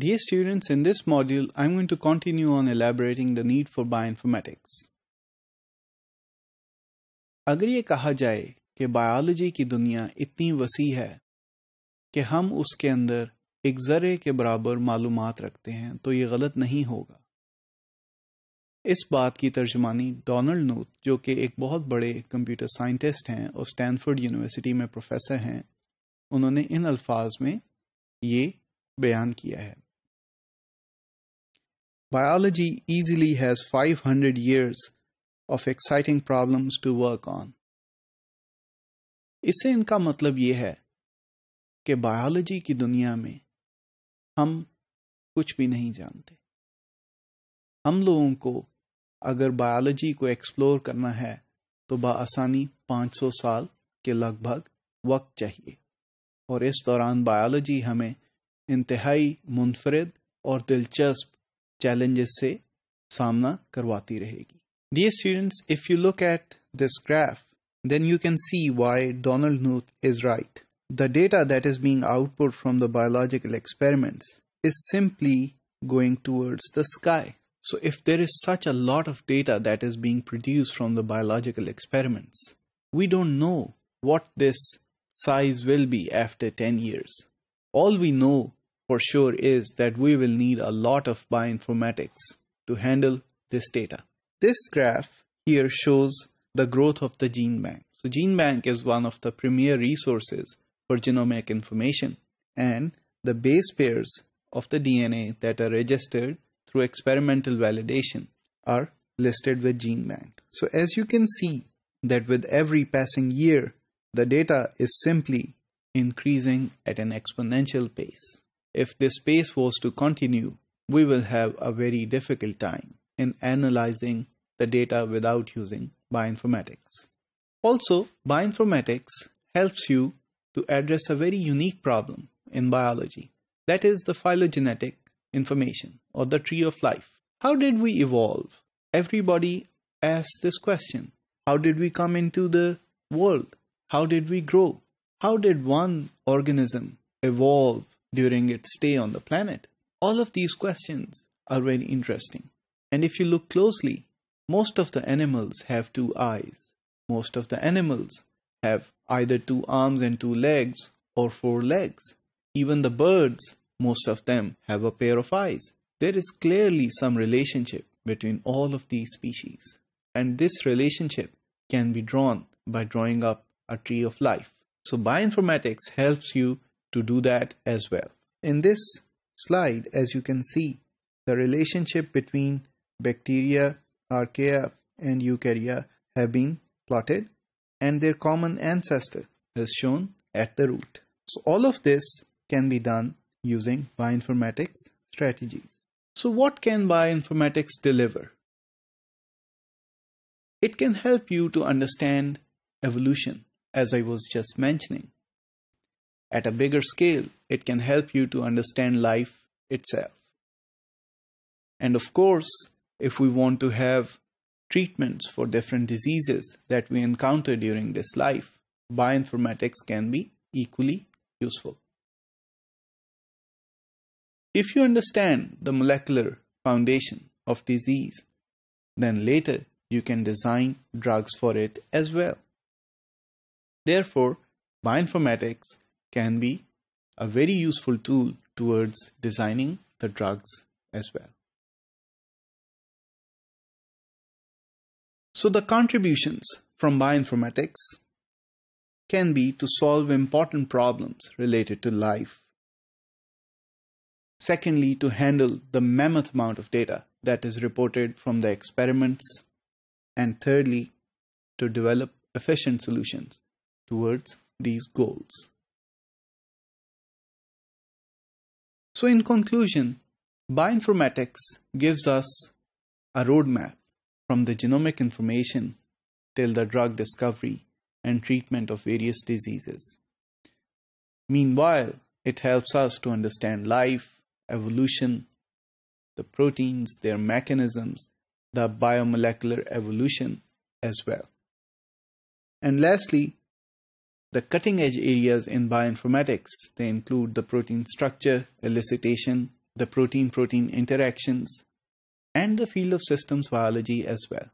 Dear students, in this module, I'm going to continue on elaborating the need for bioinformatics. अगर ये कहा जाए कि बायोलॉजी की दुनिया इतनी वसी है कि हम उसके अंदर एक ज़रे के बराबर मालूम रखते हैं तो ये गलत नहीं होगा इस बात की तर्जमानी डोनाल्ड नूत जो कि एक बहुत बड़े कंप्यूटर साइंटिस्ट हैं और स्टैनफोर्ड यूनिवर्सिटी में प्रोफेसर हैं उन्होंने इन अल्फाज में ये बयान किया है biology has five 500 years of exciting problems to work on इससे इनका मतलब यह है कि बायोलॉजी की दुनिया में हम कुछ भी नहीं जानते हम लोगों को अगर बायोलॉजी को एक्सप्लोर करना है तो बआसानी 500 साल के लगभग वक्त चाहिए और इस दौरान बायोलॉजी हमें इंतहाई मुनफरद और दिलचस्प चैलेंजेस से सामना करवाती रहेगी Dear students, if you look at this graph, then you can see why Donald Knuth is right. The data that is being output from the biological experiments is simply going towards the sky. So if there is such a lot of data that is being produced from the biological experiments, we don't know what this size will be after 10 years. All we know for sure is that we will need a lot of bioinformatics to handle this data. This graph here shows the growth of the gene bank. So gene bank is one of the premier resources for genomic information and the base pairs of the DNA that are registered through experimental validation are listed with Gene Bank. So as you can see that with every passing year, the data is simply increasing at an exponential pace. If this pace was to continue, we will have a very difficult time in analyzing the data without using bioinformatics. Also, bioinformatics helps you to address a very unique problem in biology that is, the phylogenetic information or the tree of life. How did we evolve? Everybody asks this question How did we come into the world? How did we grow? How did one organism evolve during its stay on the planet? All of these questions are very interesting. And if you look closely, most of the animals have two eyes. Most of the animals have either two arms and two legs or four legs. Even the birds, most of them have a pair of eyes. There is clearly some relationship between all of these species. And this relationship can be drawn by drawing up a tree of life. So bioinformatics helps you to do that as well. In this slide, as you can see, the relationship between bacteria, archaea, and eukarya have been plotted and their common ancestor is shown at the root. So all of this can be done using bioinformatics strategies. So what can bioinformatics deliver? It can help you to understand evolution as I was just mentioning. At a bigger scale, it can help you to understand life itself. And of course, if we want to have treatments for different diseases that we encounter during this life, bioinformatics can be equally useful. If you understand the molecular foundation of disease, then later you can design drugs for it as well. Therefore, bioinformatics can be a very useful tool towards designing the drugs as well. So the contributions from bioinformatics can be to solve important problems related to life. Secondly, to handle the mammoth amount of data that is reported from the experiments. And thirdly, to develop efficient solutions towards these goals. So, in conclusion, bioinformatics gives us a roadmap from the genomic information till the drug discovery and treatment of various diseases. Meanwhile, it helps us to understand life, evolution, the proteins, their mechanisms, the biomolecular evolution as well. And lastly, the cutting edge areas in bioinformatics. They include the protein structure, elicitation, the protein protein interactions, and the field of systems biology as well.